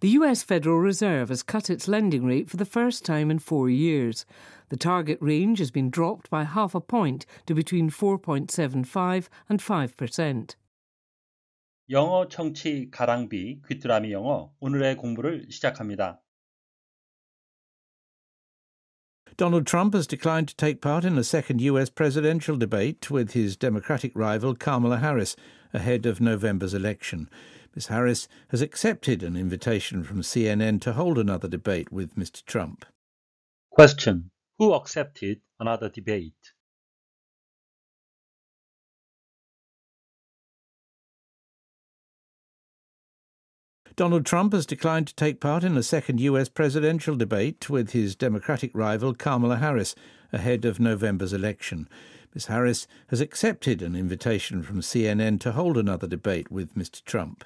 The US Federal Reserve has cut its lending rate for the first time in four years. The target range has been dropped by half a point to between 4.75 and 5%. 영어 청취 가랑비 귀뚜라미 영어 오늘의 공부를 시작합니다. Donald Trump has declined to take part in a second US presidential debate with his Democratic rival Kamala Harris ahead of November's election. Ms. Harris has accepted an invitation from CNN to hold another debate with Mr. Trump. Question Who accepted another debate? Donald Trump has declined to take part in a second US presidential debate with his Democratic rival Kamala Harris ahead of November's election. Ms. Harris has accepted an invitation from CNN to hold another debate with Mr. Trump.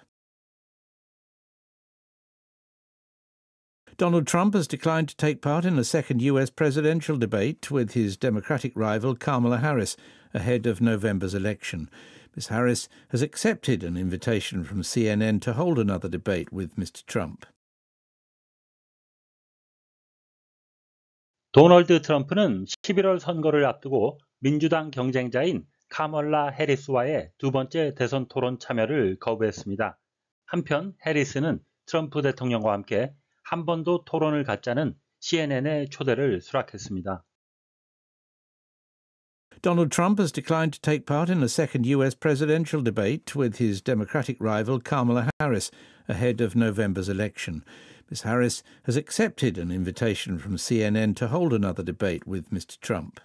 Donald Trump has declined to take part in a second U.S. presidential debate with his Democratic rival Kamala Harris ahead of November's election. Ms. Harris has accepted an invitation from CNN to hold another debate with Mr. Trump. 도널드 트럼프는 11월 선거를 앞두고 민주당 경쟁자인 카멀라 해리스와의 두 번째 대선 토론 참여를 거부했습니다. 한편 해리스는 트럼프 대통령과 함께 한 번도 토론을 갖자는 CNN의 초대를 수락했습니다. Donald Trump has declined to take part in a second US presidential debate with his Democratic rival Kamala Harris ahead of November's election. Ms. Harris has accepted an invitation from CNN to hold another debate with Mr. Trump.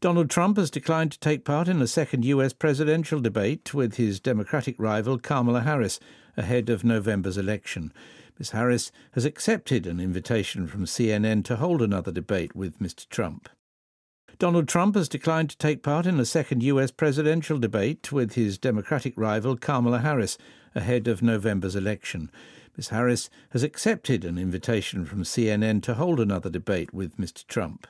Donald Trump has declined to take part in a second US presidential debate with his Democratic rival Kamala Harris ahead of November's election. Ms. Harris has accepted an invitation from CNN to hold another debate with Mr. Trump. Donald Trump has declined to take part in a second US presidential debate with his Democratic rival Kamala Harris ahead of November's election. Ms. Harris has accepted an invitation from CNN to hold another debate with Mr. Trump.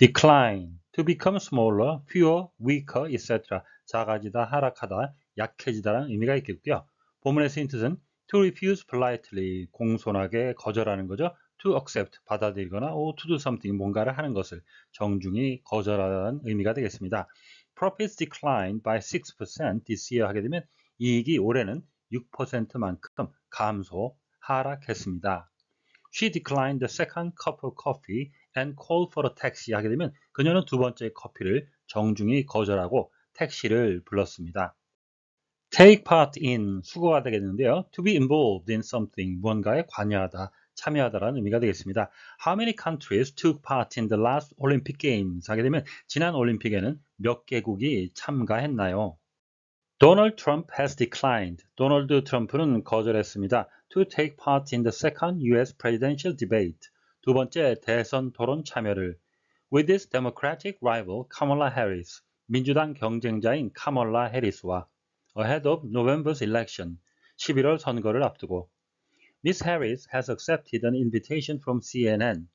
decline, to become smaller, fewer, weaker, etc. 작아지다, 하락하다, 약해지다라는 의미가 있겠고요. 본문의 힌트는 to refuse politely, 공손하게 거절하는 거죠. to accept, 받아들이거나 or to do something, 뭔가를 하는 것을 정중히 거절하는 의미가 되겠습니다. Profits declined by 6% this year 하게 되면 이익이 올해는 6%만큼 감소, 하락했습니다. She declined the second cup of coffee and call for a taxi 하게 되면 그녀는 두 번째 커피를 정중히 거절하고 택시를 불렀습니다. take part in 수고가 되겠는데요. to be involved in something 무언가에 관여하다 참여하다라는 의미가 되겠습니다. How many countries took part in the last Olympic Games 하게 되면 지난 올림픽에는 몇 개국이 참가했나요? Donald Trump has declined. 도널드 트럼프는 거절했습니다. To take part in the second U.S. presidential debate. 두 번째, 대선 토론 참여를 With his Democratic rival Kamala Harris, 민주당 경쟁자인 카멀라 해리스와 Ahead of November's election, 11월 선거를 앞두고 Miss Harris has accepted an invitation from CNN.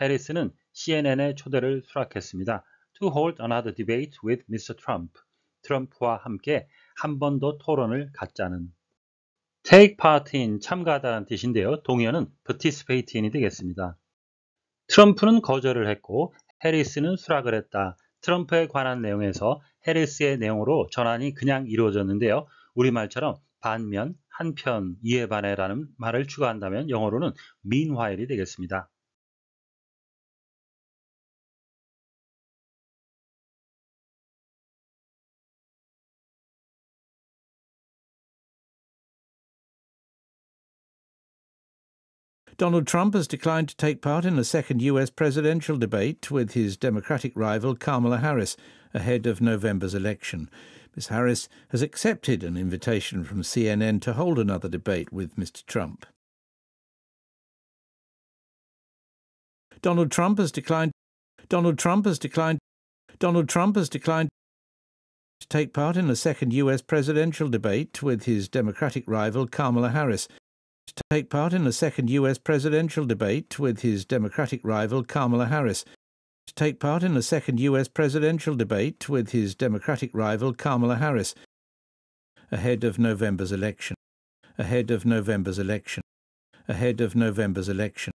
해리스는 CNN의 초대를 수락했습니다. To hold another debate with Mr. Trump. 트럼프와 함께 한 번 더 토론을 갖자는 Take part in 참가하다는 뜻인데요. 동의어는 participate in이 되겠습니다. 트럼프는 거절을 했고 해리스는 수락을 했다. 트럼프에 관한 내용에서 해리스의 내용으로 전환이 그냥 이루어졌는데요. 우리말처럼 반면, 한편, 이에 반해라는 말을 추가한다면 영어로는 meanwhile이 되겠습니다. Donald Trump has declined to take part in a second US presidential debate with his Democratic rival Kamala Harris ahead of November's election. Ms. Harris has accepted an invitation from CNN to hold another debate with Mr. Trump. Donald Trump has declined. Donald Trump has declined. Donald Trump has declined to take part in a second US presidential debate with his Democratic rival Kamala Harris to take part in a second U.S. presidential debate with his Democratic rival Kamala Harris. To take part in a second U.S. presidential debate with his Democratic rival Kamala Harris ahead of November's election. Ahead of November's election. Ahead of November's election.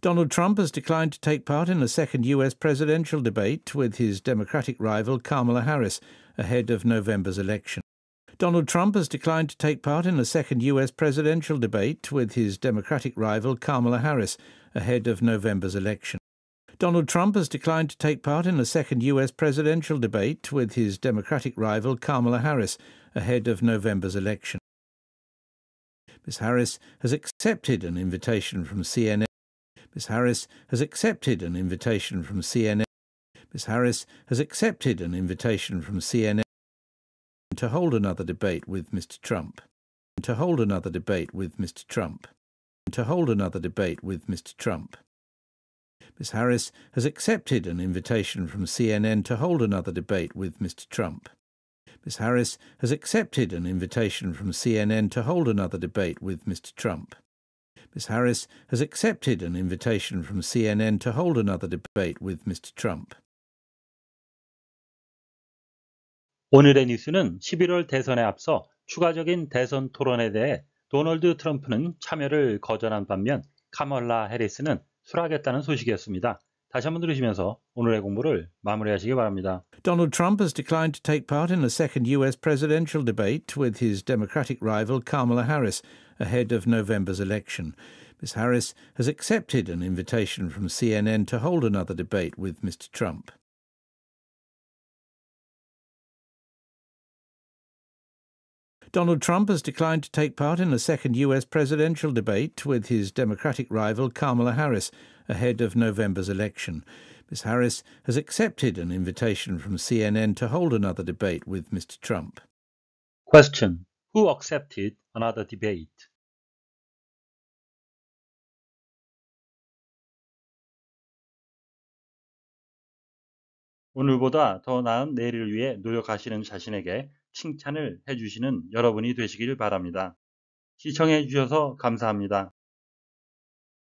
Donald Trump has declined to take part in a second U.S. presidential debate with his Democratic rival Kamala Harris ahead of November's election. Donald Trump has declined to take part in a second US presidential debate with his Democratic rival Kamala Harris ahead of November's election. Donald Trump has declined to take part in a second US presidential debate with his Democratic rival Kamala Harris ahead of November's election. Ms. Harris has accepted an invitation from CNN. Ms. Harris has accepted an invitation from CNN. Ms. Harris has accepted an invitation from CNN to hold another debate with Mr. Trump, to hold another debate with Mr. Trump, to hold another debate with Mr. Trump. Ms. Harris has accepted an invitation from CNN to hold another debate with Mr. Trump. Ms. Harris has accepted an invitation from CNN to hold another debate with Mr. Trump. Ms. Harris has accepted an invitation from CNN to hold another debate with Mr. Trump. 오늘의 뉴스는 11월 대선에 앞서 추가적인 대선 토론에 대해 도널드 트럼프는 참여를 거절한 반면 카멀라 해리스는 수락했다는 소식이었습니다. 다시 한번 들으시면서 오늘의 공부를 마무리하시기 바랍니다. Donald Trump has declined to take part in a second US presidential debate with his Democratic rival Kamala Harris ahead of November's election. Ms Harris has accepted an invitation from CNN to hold another debate with Mr Trump. Donald Trump has declined to take part in a second US presidential debate with his Democratic rival Kamala Harris ahead of November's election. Ms. Harris has accepted an invitation from CNN to hold another debate with Mr. Trump. Question Who accepted another debate? 오늘보다 더 나은 내일을 위해 노력하시는 자신에게 칭찬을 해주시는 여러분이 되시길 바랍니다. 시청해 주셔서 감사합니다.